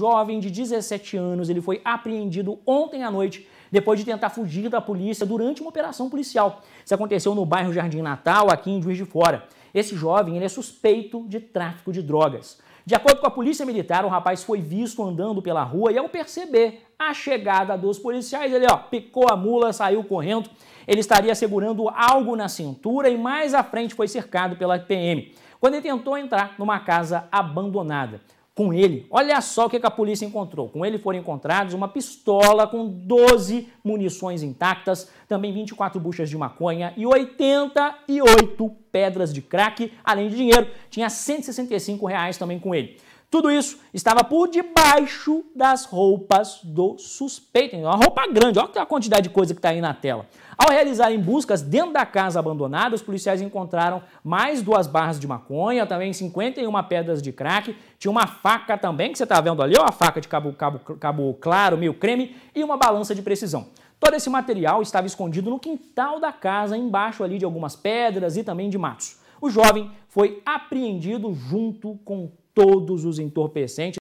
jovem de 17 anos, ele foi apreendido ontem à noite depois de tentar fugir da polícia durante uma operação policial. Isso aconteceu no bairro Jardim Natal, aqui em Juiz de Fora. Esse jovem ele é suspeito de tráfico de drogas. De acordo com a polícia militar, o rapaz foi visto andando pela rua e ao perceber a chegada dos policiais, ele ó, picou a mula, saiu correndo. Ele estaria segurando algo na cintura e mais à frente foi cercado pela PM. Quando ele tentou entrar numa casa abandonada, com ele, olha só o que, que a polícia encontrou. Com ele foram encontrados uma pistola com 12 munições intactas, também 24 buchas de maconha e 88 pedras de crack, além de dinheiro. Tinha 165 reais também com ele. Tudo isso estava por debaixo das roupas do suspeito. Uma roupa grande, olha a quantidade de coisa que está aí na tela. Ao realizarem buscas dentro da casa abandonada, os policiais encontraram mais duas barras de maconha, também 51 pedras de crack, tinha uma faca também, que você está vendo ali, ó, a faca de cabo, cabo, cabo claro, meio creme, e uma balança de precisão. Todo esse material estava escondido no quintal da casa, embaixo ali de algumas pedras e também de matos. O jovem foi apreendido junto com todos os entorpecentes.